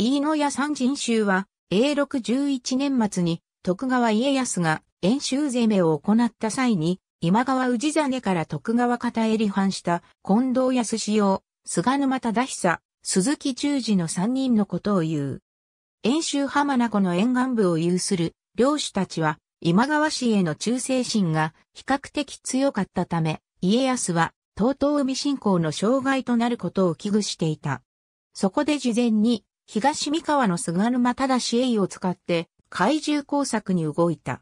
飯野屋三人衆は、永禄11年末に徳川家康が演習攻めを行った際に、今川氏真から徳川方へ離反した近藤康雄、菅沼忠久、鈴木忠治の三人のことを言う。演習浜名湖の沿岸部を有する領主たちは、今川氏への忠誠心が比較的強かったため、家康は、東東海信仰の障害となることを危惧していた。そこで事前に東三河の菅沼正栄を使って怪獣工作に動いた。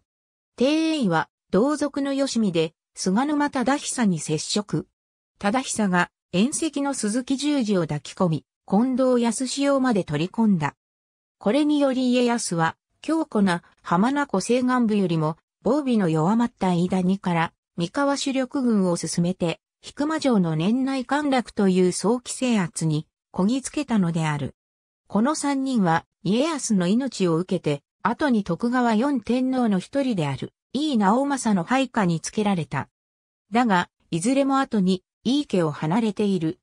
定栄は同族の吉見で菅沼忠久に接触。忠久が縁石の鈴木十字を抱き込み、近藤康潮まで取り込んだ。これにより家康は強固な浜名湖西岸部よりも防備の弱まった間にから三河主力軍を進めて、引間城の年内陥落という早期制圧にこぎつけたのである。この三人は家康の命を受けて、後に徳川四天皇の一人である、井伊直政の配下につけられた。だが、いずれも後に、井伊家を離れている。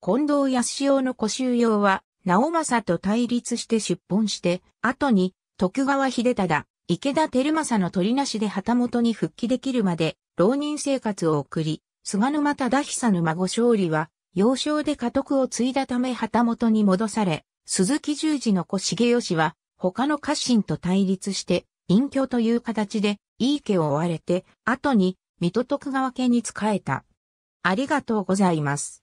近藤康雄の古州用は、直政と対立して出奔して、後に、徳川秀忠、池田照政の取りなしで旗本に復帰できるまで、浪人生活を送り、菅沼忠久の孫勝利は、幼少で家督を継いだため旗本に戻され、鈴木十字の子重義は、他の家臣と対立して、隠居という形で、井伊家を追われて、後に、水戸徳川家に仕えた。ありがとうございます。